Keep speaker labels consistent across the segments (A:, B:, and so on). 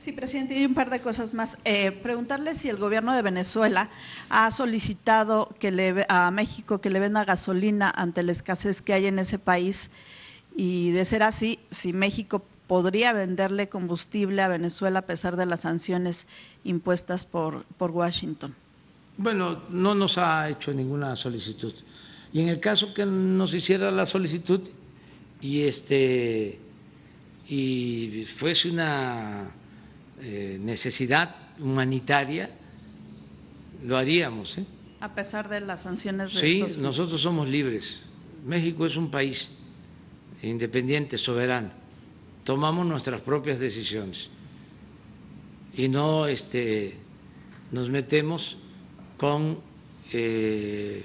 A: Sí, presidente, y un par de cosas más. Eh, preguntarle si el gobierno de Venezuela ha solicitado que le, a México que le venda gasolina ante la escasez que hay en ese país y de ser así, si México podría venderle combustible a Venezuela a pesar de las sanciones impuestas por, por Washington.
B: Bueno, no nos ha hecho ninguna solicitud. Y en el caso que nos hiciera la solicitud y este y fuese una eh, necesidad humanitaria, lo haríamos. ¿eh?
C: A pesar de las sanciones de Sí, nosotros
B: somos libres. México es un país independiente, soberano. Tomamos nuestras propias decisiones y no este, nos metemos con eh,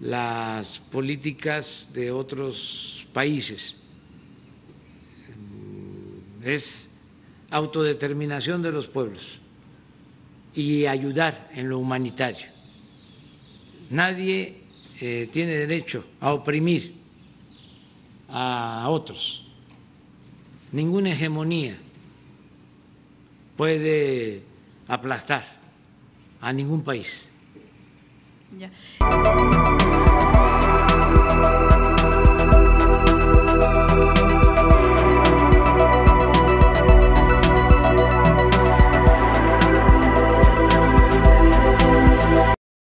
B: las políticas de otros países. Es autodeterminación de los pueblos y ayudar en lo humanitario. Nadie eh, tiene derecho a oprimir a otros. Ninguna hegemonía puede aplastar a ningún país.